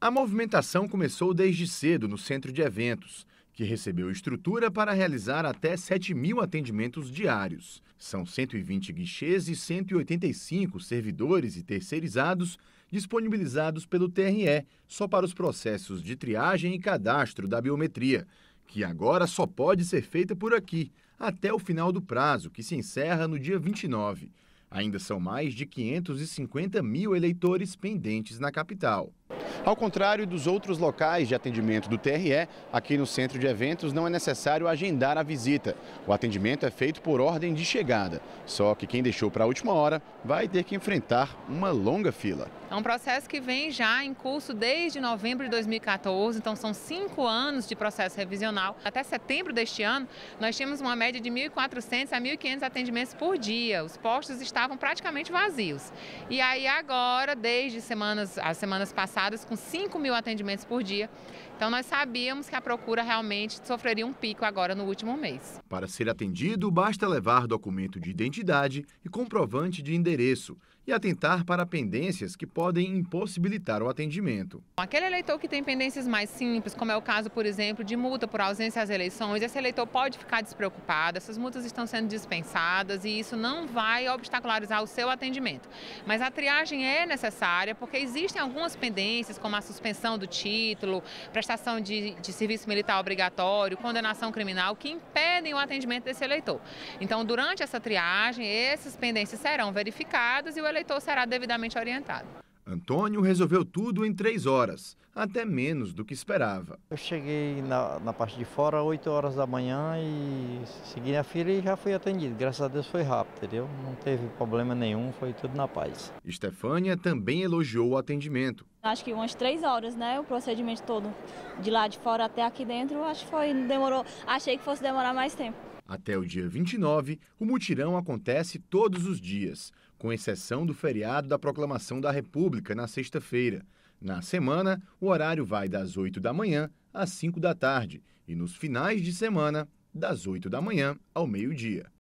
A movimentação começou desde cedo no centro de eventos, que recebeu estrutura para realizar até 7 mil atendimentos diários. São 120 guichês e 185 servidores e terceirizados disponibilizados pelo TRE só para os processos de triagem e cadastro da biometria, que agora só pode ser feita por aqui, até o final do prazo, que se encerra no dia 29. Ainda são mais de 550 mil eleitores pendentes na capital. Ao contrário dos outros locais de atendimento do TRE, aqui no centro de eventos não é necessário agendar a visita. O atendimento é feito por ordem de chegada. Só que quem deixou para a última hora vai ter que enfrentar uma longa fila. É um processo que vem já em curso desde novembro de 2014, então são cinco anos de processo revisional. Até setembro deste ano, nós tínhamos uma média de 1.400 a 1.500 atendimentos por dia. Os postos estavam praticamente vazios. E aí agora, desde semanas, as semanas passadas, com 5 mil atendimentos por dia. Então nós sabíamos que a procura realmente sofreria um pico agora no último mês. Para ser atendido, basta levar documento de identidade e comprovante de endereço e atentar para pendências que podem impossibilitar o atendimento. Aquele eleitor que tem pendências mais simples, como é o caso, por exemplo, de multa por ausência às eleições, esse eleitor pode ficar despreocupado, essas multas estão sendo dispensadas e isso não vai obstacularizar o seu atendimento. Mas a triagem é necessária porque existem algumas pendências, como a suspensão do título, prestação de, de serviço militar obrigatório, condenação criminal, que impedem o atendimento desse eleitor. Então, durante essa triagem, essas pendências serão verificadas e o eleitor eleitor será devidamente orientado. Antônio resolveu tudo em três horas, até menos do que esperava. Eu cheguei na, na parte de fora 8 horas da manhã e segui a fila e já fui atendido. Graças a Deus foi rápido, entendeu? Não teve problema nenhum, foi tudo na paz. Estefânia também elogiou o atendimento. Acho que umas três horas, né? O procedimento todo de lá de fora até aqui dentro, acho que foi, demorou. Achei que fosse demorar mais tempo. Até o dia 29, o mutirão acontece todos os dias, com exceção do feriado da Proclamação da República na sexta-feira. Na semana, o horário vai das 8 da manhã às 5 da tarde e nos finais de semana, das 8 da manhã ao meio-dia.